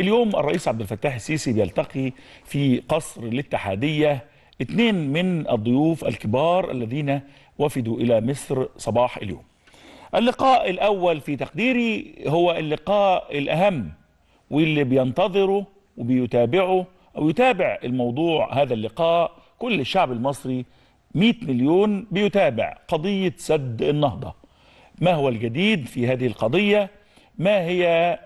اليوم الرئيس عبد الفتاح السيسي بيلتقي في قصر الاتحادية اثنين من الضيوف الكبار الذين وفدوا إلى مصر صباح اليوم اللقاء الأول في تقديري هو اللقاء الأهم واللي بينتظره وبيتابعه أو يتابع الموضوع هذا اللقاء كل الشعب المصري 100 مليون بيتابع قضية سد النهضة ما هو الجديد في هذه القضية ما هي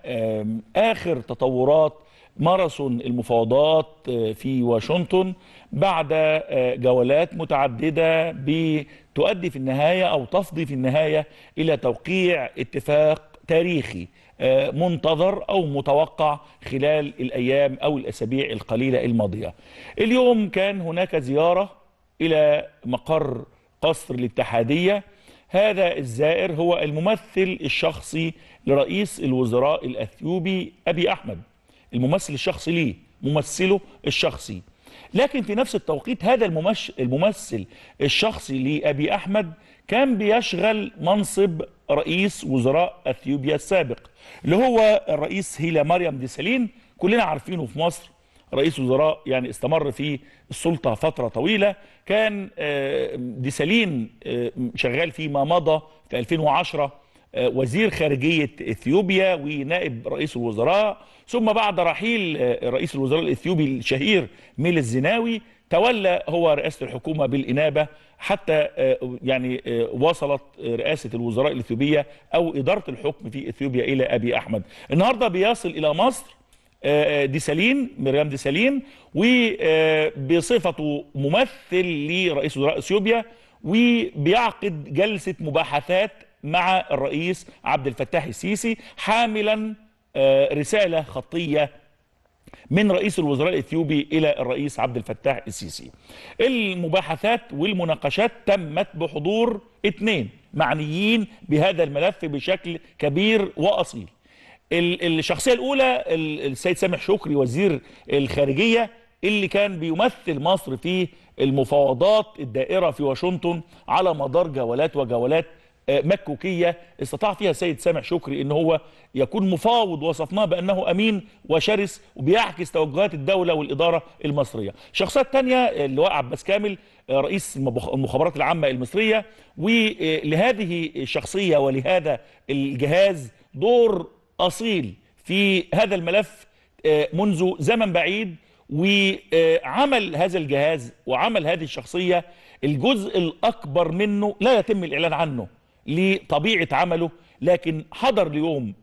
آخر تطورات ماراثون المفاوضات آه، في واشنطن بعد آه، جولات متعددة بتؤدي في النهاية أو تفضي في النهاية إلى توقيع اتفاق تاريخي آه، منتظر أو متوقع خلال الأيام أو الأسابيع القليلة الماضية اليوم كان هناك زيارة إلى مقر قصر الاتحادية هذا الزائر هو الممثل الشخصي لرئيس الوزراء الاثيوبي ابي احمد الممثل الشخصي ليه ممثله الشخصي لكن في نفس التوقيت هذا الممثل الشخصي لابي احمد كان بيشغل منصب رئيس وزراء اثيوبيا السابق اللي هو الرئيس هيلا مريم ديسالين كلنا عارفينه في مصر رئيس وزراء يعني استمر في السلطه فتره طويله كان آه، ديسالين آه، شغال فيما مضى في 2010 آه، وزير خارجية إثيوبيا ونائب رئيس الوزراء ثم بعد رحيل آه، رئيس الوزراء الإثيوبي الشهير ميل الزناوي تولى هو رئاسة الحكومة بالإنابة حتى آه، يعني وصلت رئاسة الوزراء الإثيوبية أو إدارة الحكم في إثيوبيا إلى أبي أحمد النهاردة بيصل إلى مصر دي سليم مريم دي سليم وبصفته ممثل لرئيس وزراء اثيوبيا وبيعقد جلسه مباحثات مع الرئيس عبد الفتاح السيسي حاملا آه، رسالة خطية من رئيس الوزراء الإثيوبي إلى الرئيس عبد الفتاح السيسي المباحثات والمناقشات تمت بحضور اثنين معنيين بهذا الملف بشكل كبير وأصيل الشخصية الأولى السيد سامح شكري وزير الخارجية اللي كان بيمثل مصر في المفاوضات الدائرة في واشنطن على مدار جولات وجولات آه، مكوكيه استطاع فيها السيد سامح شكري ان هو يكون مفاوض وصفناه بانه امين وشرس وبيعكس توجهات الدوله والاداره المصريه. شخصيات ثانيه آه، اللواء عباس كامل آه، رئيس المخابرات العامه المصريه ولهذه الشخصيه ولهذا الجهاز دور اصيل في هذا الملف منذ زمن بعيد وعمل هذا الجهاز وعمل هذه الشخصيه الجزء الأكبر منه لا يتم الإعلان عنه لطبيعه عمله لكن حضر اليوم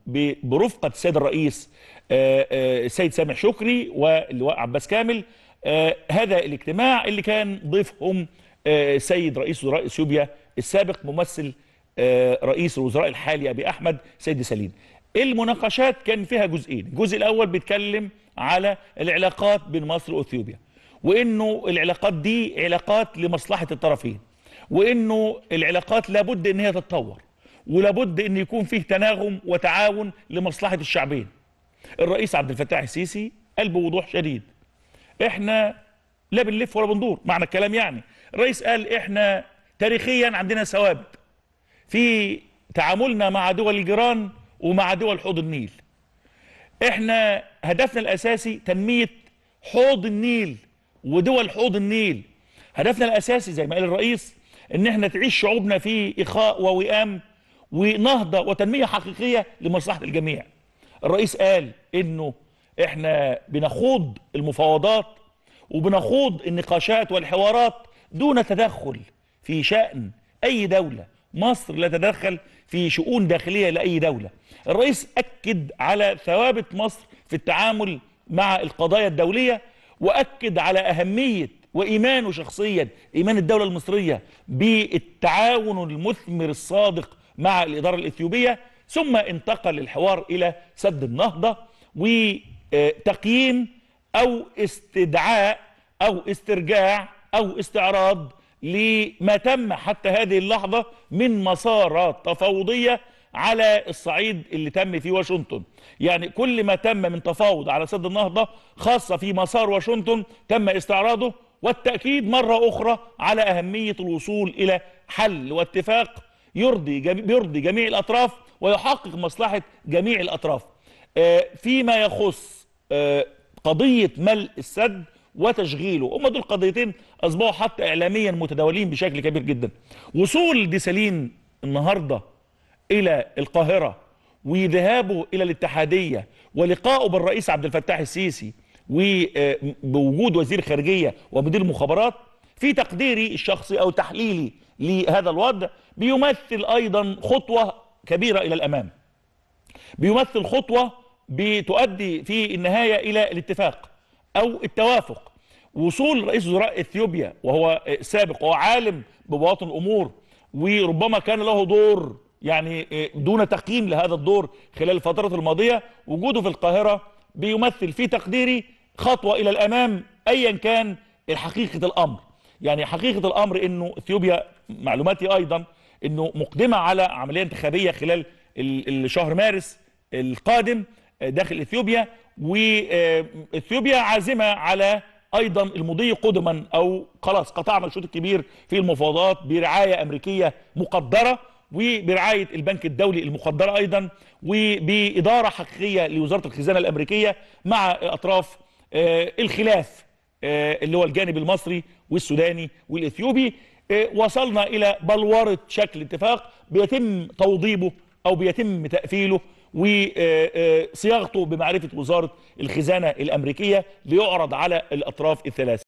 برفقه السيد الرئيس آه، آه، السيد سامح شكري واللواء عباس كامل آه، هذا الاجتماع اللي كان ضيفهم سيد رئيس وزراء اثيوبيا السابق ممثل رئيس الوزراء الحالي ابي احمد سيد سليم المناقشات كان فيها جزئين الجزء الاول بيتكلم على العلاقات بين مصر واثيوبيا وانه العلاقات دي علاقات لمصلحه الطرفين وانه العلاقات لابد ان هي تتطور ولابد ان يكون فيه تناغم وتعاون لمصلحه الشعبين الرئيس عبد الفتاح السيسي قال بوضوح شديد احنا لا بنلف ولا بندور معنى الكلام يعني الرئيس قال احنا تاريخيا عندنا ثوابت في تعاملنا مع دول الجيران ومع دول حوض النيل احنا هدفنا الاساسي تنميه حوض النيل ودول حوض النيل هدفنا الاساسي زي ما قال الرئيس ان احنا تعيش شعوبنا في اخاء ووئام ونهضه وتنميه حقيقيه لمصلحه الجميع الرئيس قال انه احنا بنخوض المفاوضات وبنخوض النقاشات والحوارات دون تدخل في شأن أي دولة مصر لا تتدخل في شؤون داخلية لأي دولة الرئيس أكد على ثوابت مصر في التعامل مع القضايا الدولية وأكد على أهمية وإيمانه شخصيا إيمان الدولة المصرية بالتعاون المثمر الصادق مع الإدارة الإثيوبية ثم انتقل الحوار إلى سد النهضة وتقييم أو استدعاء أو استرجاع أو استعراض لما تم حتى هذه اللحظة من مسارات تفاوضية على الصعيد اللي تم فيه واشنطن يعني كل ما تم من تفاوض على سد النهضة خاصة في مسار واشنطن تم استعراضه والتأكيد مرة أخرى على أهمية الوصول إلى حل واتفاق يرضي يرضي جميع الأطراف ويحقق مصلحة جميع الأطراف آه، فيما يخص آه، قضية ملء السد وتشغيله هم دول قضيتين أصبحوا حتى إعلاميا متداولين بشكل كبير جدا وصول ديسالين النهاردة إلى القاهرة وذهابه إلى الاتحادية ولقائه بالرئيس عبد الفتاح السيسي وبوجود وزير خارجيه ومدير مخابرات في تقديري الشخصي او تحليلي لهذا الوضع بيمثل ايضا خطوه كبيره الى الامام. بيمثل خطوه بتؤدي في النهايه الى الاتفاق او التوافق. وصول رئيس وزراء اثيوبيا وهو سابق وهو عالم ببواطن الامور وربما كان له دور يعني دون تقييم لهذا الدور خلال الفترة الماضية وجوده في القاهرة بيمثل في تقديري خطوة إلى الأمام أيا كان حقيقة الأمر يعني حقيقة الأمر أنه إثيوبيا معلوماتي أيضا أنه مقدمة على عملية انتخابية خلال الشهر مارس القادم داخل إثيوبيا وإثيوبيا عازمة على أيضا المضي قدما أو خلاص قطعنا الشوط الكبير في المفاوضات برعاية أمريكية مقدرة وبرعاية البنك الدولي المقدرة أيضا وبإدارة حقيقية لوزارة الخزانة الأمريكية مع أطراف آه، الخلاف آه، اللي هو الجانب المصري والسوداني والاثيوبي آه، وصلنا الى بلوره شكل اتفاق بيتم توضيبه او بيتم تقفيله وصياغته بمعرفه وزاره الخزانه الامريكيه ليعرض على الاطراف الثلاثه